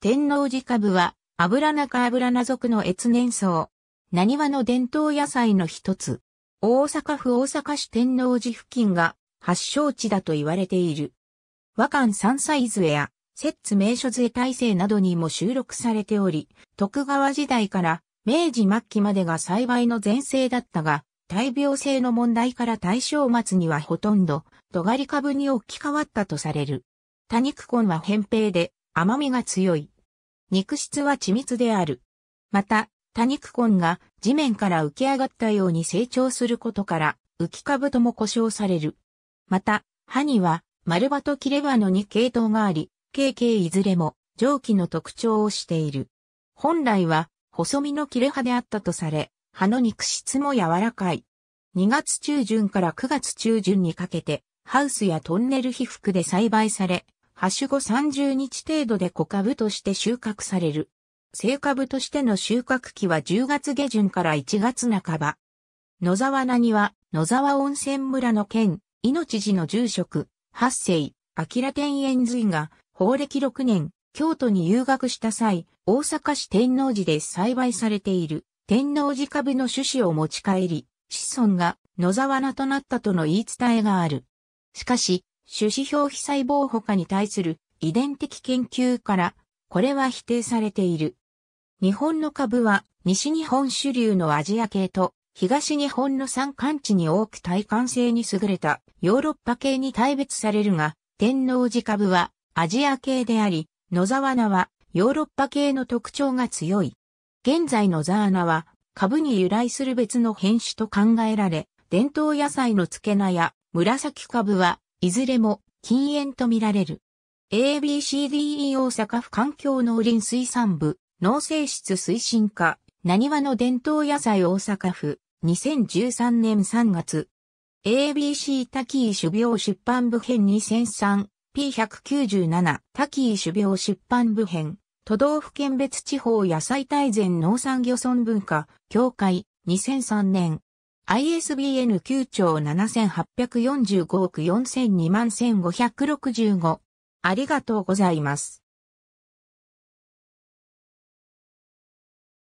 天王寺株は、油中油名属の越年草。何話の伝統野菜の一つ。大阪府大阪市天王寺付近が発祥地だと言われている。和漢山菜杖や、摂津名所杖体制などにも収録されており、徳川時代から明治末期までが栽培の前世だったが、大病性の問題から大正末にはほとんど、尖り株に置き換わったとされる。多肉根は扁平で、甘みが強い。肉質は緻密である。また、多肉根が地面から浮き上がったように成長することから、浮き株とも呼称される。また、歯には丸葉と切れ歯の2系統があり、KK いずれも上記の特徴をしている。本来は細身の切れ歯であったとされ、歯の肉質も柔らかい。2月中旬から9月中旬にかけて、ハウスやトンネル被覆で栽培され、はしュ後30日程度で小株として収穫される。生株としての収穫期は10月下旬から1月半ば。野沢菜には、野沢温泉村の県、命寺の住職、八世、明天円髄が、法暦6年、京都に留学した際、大阪市天王寺で栽培されている、天王寺株の種子を持ち帰り、子孫が野沢菜となったとの言い伝えがある。しかし、種子表皮細胞他に対する遺伝的研究から、これは否定されている。日本の株は西日本主流のアジア系と東日本の山間地に多く体感性に優れたヨーロッパ系に大別されるが、天王寺株はアジア系であり、野沢菜はヨーロッパ系の特徴が強い。現在のザーナは株に由来する別の変種と考えられ、伝統野菜の付け菜や紫株はいずれも禁煙とみられる。ABCDE 大阪府環境農林水産部、農政室推進課、何わの伝統野菜大阪府、2013年3月。ABC 滝井種苗出版部編 2003P197 滝井種苗出版部編都道府県別地方野菜大全農産漁村文化協会2003年 ISBN 9兆7845億4002万1565。ありがとうございます。